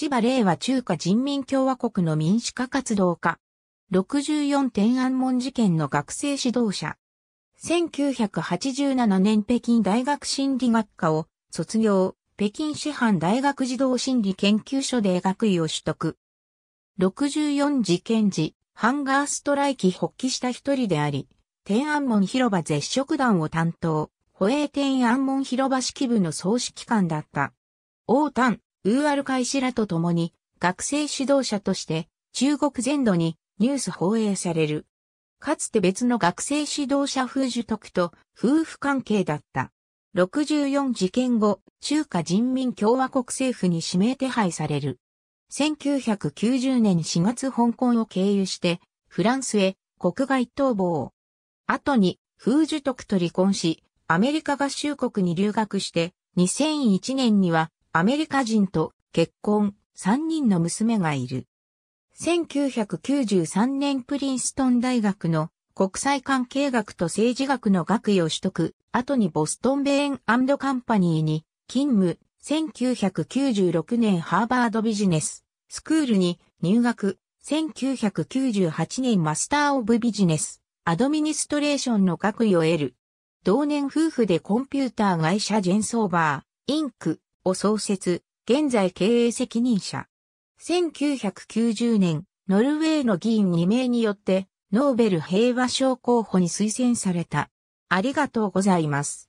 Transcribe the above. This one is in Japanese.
芝霊は中華人民共和国の民主化活動家。64天安門事件の学生指導者。1987年北京大学心理学科を卒業、北京師範大学児童心理研究所で学位を取得。64事件時、ハンガーストライキ発起した一人であり、天安門広場絶食団を担当、保衛天安門広場式部の総指揮官だった。王丹、ウーアルカイらと共に学生指導者として中国全土にニュース放映される。かつて別の学生指導者風樹徳と夫婦関係だった。64事件後、中華人民共和国政府に指名手配される。1990年4月香港を経由して、フランスへ国外逃亡。後に、風樹徳と離婚し、アメリカ合衆国に留学して、2001年にはアメリカ人と結婚、3人の娘がいる。1993年プリンストン大学の国際関係学と政治学の学位を取得、後にボストンベーンカンパニーに勤務、1996年ハーバードビジネススクールに入学、1998年マスターオブビジネス、アドミニストレーションの学位を得る。同年夫婦でコンピューター会社ジェンソーバー、インク、を創設、現在経営責任者。1990年、ノルウェーの議員2名によって、ノーベル平和賞候補に推薦された。ありがとうございます。